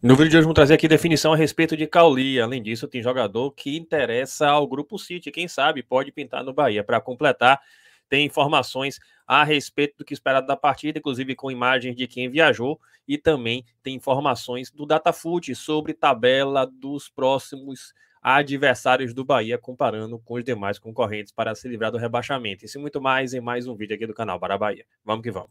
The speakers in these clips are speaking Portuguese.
No vídeo de hoje vamos trazer aqui definição a respeito de Cauli. Além disso, tem jogador que interessa ao Grupo City. Quem sabe pode pintar no Bahia. Para completar, tem informações a respeito do que esperado da partida, inclusive com imagens de quem viajou. E também tem informações do Datafute sobre tabela dos próximos adversários do Bahia, comparando com os demais concorrentes para se livrar do rebaixamento. Isso e muito mais em mais um vídeo aqui do canal Para Bahia. Vamos que vamos.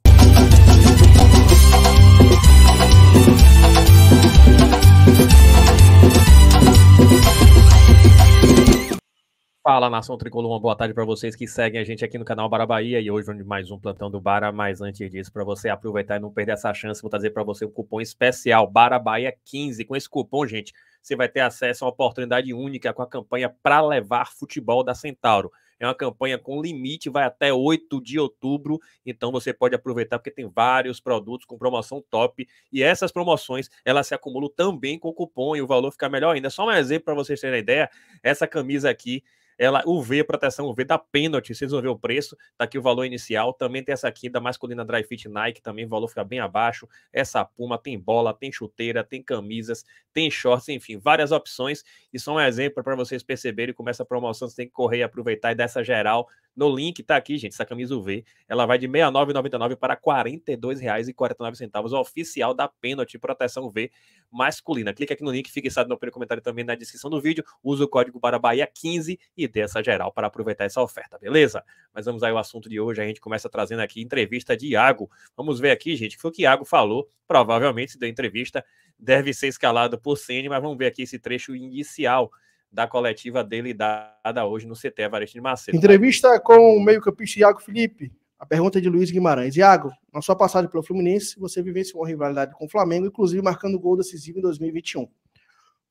Fala, Nação Tricolor, uma boa tarde para vocês que seguem a gente aqui no canal Bara Bahia e hoje mais um plantão do Bara, mas antes disso, para você aproveitar e não perder essa chance, vou trazer para você um cupom especial Bara Bahia 15. Com esse cupom, gente, você vai ter acesso a uma oportunidade única com a campanha para levar futebol da Centauro. É uma campanha com limite, vai até 8 de outubro, então você pode aproveitar porque tem vários produtos com promoção top e essas promoções, elas se acumulam também com cupom e o valor fica melhor ainda. Só um exemplo para vocês terem ideia, essa camisa aqui ela, UV, é proteção UV, da pênalti, vocês vão ver o preço, tá aqui o valor inicial. Também tem essa aqui da masculina Dry Fit Nike, também o valor fica bem abaixo. Essa Puma tem bola, tem chuteira, tem camisas, tem shorts, enfim, várias opções. E só um exemplo para vocês perceberem como essa promoção você tem que correr e aproveitar e dar essa geral no link tá aqui, gente, essa camisa UV, ela vai de R$ 69,99 para R$ 42,49 oficial da Penalty Proteção UV masculina. Clica aqui no link, fique sabendo no primeiro comentário também na descrição do vídeo. Usa o código para Bahia 15 e dê essa geral para aproveitar essa oferta, beleza? Mas vamos aí ao assunto de hoje. A gente começa trazendo aqui entrevista de Iago. Vamos ver aqui, gente, que foi o que Iago falou. Provavelmente se deu entrevista, deve ser escalado por Ceni, mas vamos ver aqui esse trecho inicial da coletiva dele dada hoje no CT Evariste de Macedo. Entrevista com o meio-campista Iago Felipe. A pergunta é de Luiz Guimarães. Iago, na sua passagem pelo Fluminense, você vivenciou uma rivalidade com o Flamengo, inclusive marcando gol decisivo em 2021.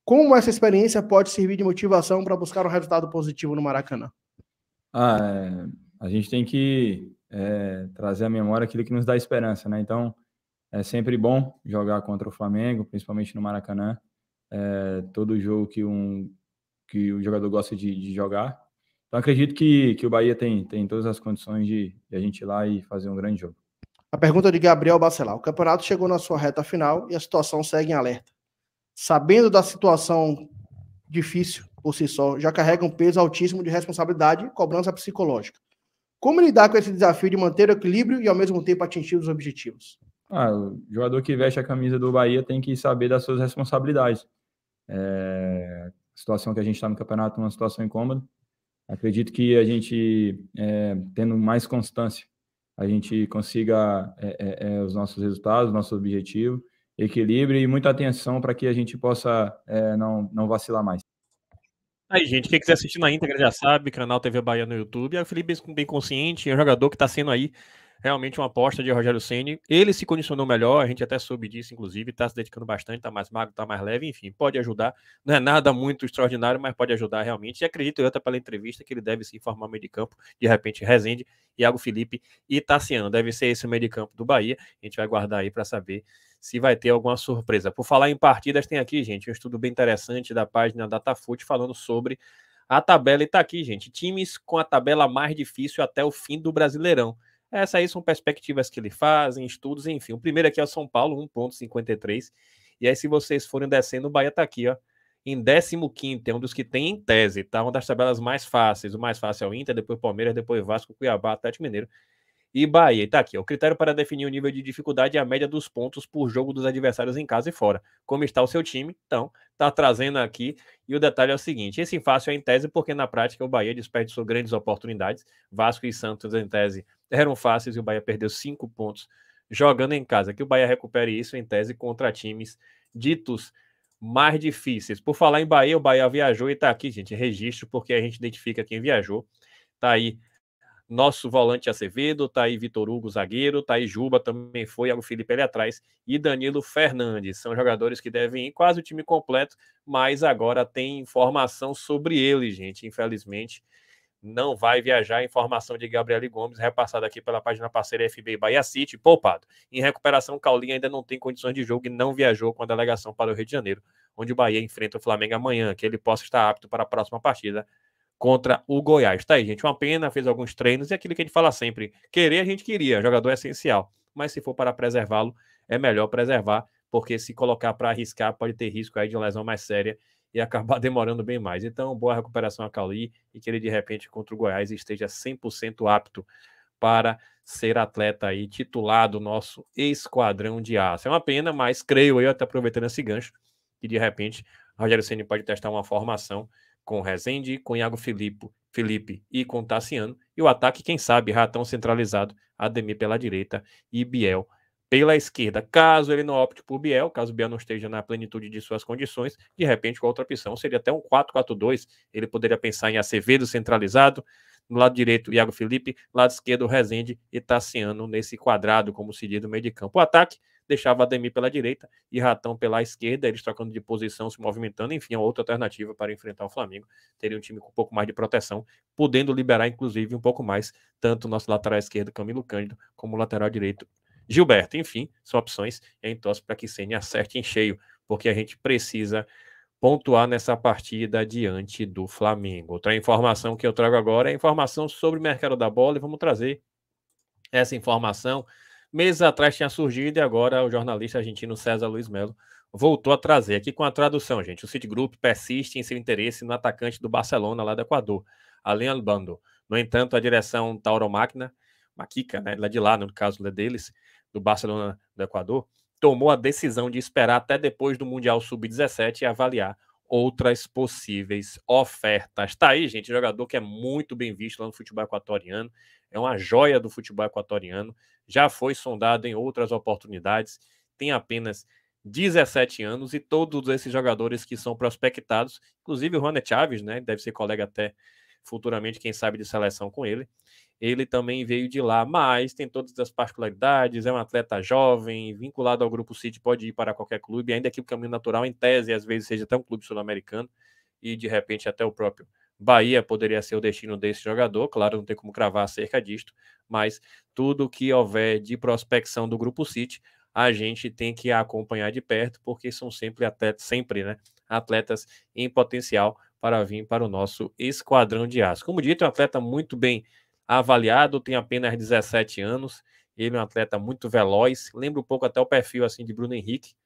Como essa experiência pode servir de motivação para buscar um resultado positivo no Maracanã? Ah, é, a gente tem que é, trazer à memória aquilo que nos dá esperança, né? Então, é sempre bom jogar contra o Flamengo, principalmente no Maracanã. É, todo jogo que um que o jogador gosta de, de jogar. Então acredito que, que o Bahia tem, tem todas as condições de, de a gente ir lá e fazer um grande jogo. A pergunta de Gabriel Bacelar. O campeonato chegou na sua reta final e a situação segue em alerta. Sabendo da situação difícil por si só, já carrega um peso altíssimo de responsabilidade e cobrança psicológica. Como lidar com esse desafio de manter o equilíbrio e ao mesmo tempo atingir os objetivos? Ah, o jogador que veste a camisa do Bahia tem que saber das suas responsabilidades. É, situação que a gente está no campeonato, uma situação incômoda. Acredito que a gente, é, tendo mais constância, a gente consiga é, é, é os nossos resultados, nosso objetivo, equilíbrio e muita atenção para que a gente possa é, não, não vacilar mais. Aí, gente, quem quiser assistir na íntegra já sabe, canal TV Bahia no YouTube. É o Felipe bem consciente, é um jogador que está sendo aí realmente uma aposta de Rogério Ceni. Ele se condicionou melhor, a gente até soube disso, inclusive, está se dedicando bastante, está mais magro, está mais leve, enfim, pode ajudar. Não é nada muito extraordinário, mas pode ajudar realmente. E acredito eu até pela entrevista que ele deve se informar meio de campo, de repente, Rezende, Iago Felipe e Tassiano. Deve ser esse o meio de campo do Bahia. A gente vai aguardar aí para saber se vai ter alguma surpresa. Por falar em partidas, tem aqui, gente, um estudo bem interessante da página DataFoot falando sobre a tabela e tá aqui, gente. Times com a tabela mais difícil até o fim do Brasileirão. Essas aí são perspectivas que ele faz, estudos, enfim. O primeiro aqui é o São Paulo, 1,53. E aí, se vocês forem descendo, o Bahia está aqui, ó. Em 15, é um dos que tem em tese, tá? Uma das tabelas mais fáceis. O mais fácil é o Inter, depois Palmeiras, depois Vasco, Cuiabá, Atlético Mineiro e Bahia. E tá aqui, ó. o critério para definir o nível de dificuldade é a média dos pontos por jogo dos adversários em casa e fora. Como está o seu time? Então, tá trazendo aqui. E o detalhe é o seguinte: esse fácil é em tese, porque na prática o Bahia desperdiçou suas grandes oportunidades. Vasco e Santos, em tese, eram fáceis e o Bahia perdeu cinco pontos jogando em casa. Que o Bahia recupere isso, em tese, contra times ditos mais difíceis. Por falar em Bahia, o Bahia viajou e tá aqui, gente, registro, porque a gente identifica quem viajou. Tá aí nosso volante Acevedo, tá aí Vitor Hugo, zagueiro, tá aí Juba também foi, o Felipe ali atrás, e Danilo Fernandes. São jogadores que devem ir quase o time completo, mas agora tem informação sobre ele, gente. Infelizmente, não vai viajar. Informação de Gabriel Gomes, repassada aqui pela página parceira FB Bahia City, poupado. Em recuperação, Caulinho ainda não tem condições de jogo e não viajou com a delegação para o Rio de Janeiro, onde o Bahia enfrenta o Flamengo amanhã, que ele possa estar apto para a próxima partida contra o Goiás. Tá aí, gente, uma pena, fez alguns treinos e é aquilo que a gente fala sempre, querer a gente queria, jogador é essencial, mas se for para preservá-lo, é melhor preservar, porque se colocar para arriscar, pode ter risco aí de uma lesão mais séria e acabar demorando bem mais. Então, boa recuperação a Cauli e que ele de repente contra o Goiás esteja 100% apto para ser atleta aí titulado nosso esquadrão de aço. É uma pena, mas creio eu, até aproveitando esse gancho, que de repente Rogério Ceni pode testar uma formação com Rezende, com Iago Filipe, Felipe e com Tassiano. E o ataque, quem sabe, Ratão centralizado, Ademir pela direita e Biel pela esquerda. Caso ele não opte por Biel, caso Biel não esteja na plenitude de suas condições, de repente, com outra opção, seria até um 4-4-2. Ele poderia pensar em Acevedo centralizado, no lado direito, Iago Felipe, lado esquerdo, Rezende e Tassiano nesse quadrado, como se diz no meio de campo. O ataque deixava Ademir pela direita e Ratão pela esquerda, eles trocando de posição, se movimentando, enfim, é outra alternativa para enfrentar o Flamengo. Teria um time com um pouco mais de proteção, podendo liberar, inclusive, um pouco mais, tanto o nosso lateral esquerdo, Camilo Cândido, como o lateral direito, Gilberto. Enfim, são opções, então para que Senna acerte em cheio, porque a gente precisa pontuar nessa partida diante do Flamengo. Outra informação que eu trago agora é informação sobre o mercado da bola e vamos trazer essa informação meses atrás tinha surgido e agora o jornalista argentino César Luiz Melo voltou a trazer. Aqui com a tradução, gente. O Citigroup persiste em seu interesse no atacante do Barcelona, lá do Equador, Alain Albando. No entanto, a direção Tauromáquina, Maquica, né, lá de lá, no caso deles, do Barcelona do Equador, tomou a decisão de esperar até depois do Mundial Sub-17 e avaliar outras possíveis ofertas. Tá aí, gente, jogador que é muito bem visto lá no futebol equatoriano, é uma joia do futebol equatoriano, já foi sondado em outras oportunidades, tem apenas 17 anos e todos esses jogadores que são prospectados, inclusive o Juan Chaves, né, deve ser colega até futuramente, quem sabe, de seleção com ele. Ele também veio de lá, mas tem todas as particularidades, é um atleta jovem, vinculado ao Grupo City, pode ir para qualquer clube, ainda que o caminho natural, em tese, às vezes seja até um clube sul-americano, e de repente até o próprio Bahia poderia ser o destino desse jogador, claro, não tem como cravar acerca disto, mas tudo que houver de prospecção do Grupo City, a gente tem que acompanhar de perto, porque são sempre atletas, sempre, né, atletas em potencial para vir para o nosso esquadrão de aço. Como dito, é um atleta muito bem avaliado, tem apenas 17 anos, ele é um atleta muito veloz, lembra um pouco até o perfil assim de Bruno Henrique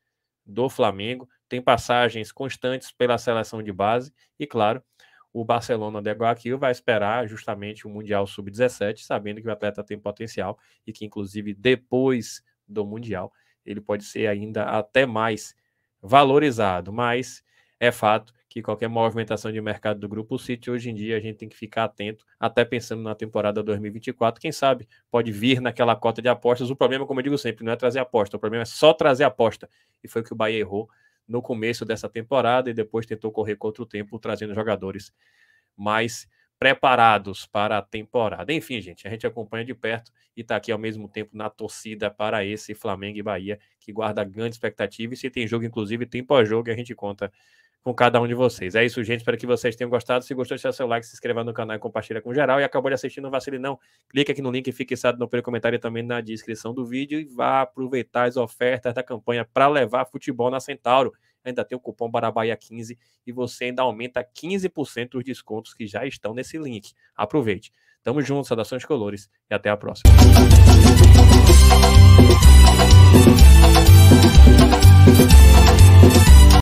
do Flamengo, tem passagens constantes pela seleção de base e claro, o Barcelona de Guayaquil vai esperar justamente o Mundial Sub-17, sabendo que o atleta tem potencial e que inclusive depois do Mundial ele pode ser ainda até mais valorizado, mas é fato que qualquer movimentação de mercado do grupo City hoje em dia a gente tem que ficar atento, até pensando na temporada 2024. Quem sabe pode vir naquela cota de apostas. O problema, como eu digo sempre, não é trazer aposta, o problema é só trazer aposta. E foi o que o Bahia errou no começo dessa temporada e depois tentou correr contra o tempo, trazendo jogadores mais preparados para a temporada. Enfim, gente, a gente acompanha de perto e está aqui ao mesmo tempo na torcida para esse Flamengo e Bahia, que guarda grande expectativa. E se tem jogo, inclusive, tem pós-jogo, a gente conta com cada um de vocês. É isso, gente. Espero que vocês tenham gostado. Se gostou, deixa seu like, se inscreva no canal e compartilha com geral. E acabou de assistir, não vacile não. Clique aqui no link, fique sabendo no primeiro comentário e também na descrição do vídeo. E vá aproveitar as ofertas da campanha para levar futebol na Centauro. Ainda tem o cupom Barabaia15 e você ainda aumenta 15% os descontos que já estão nesse link. Aproveite. Tamo junto, saudações colores e até a próxima.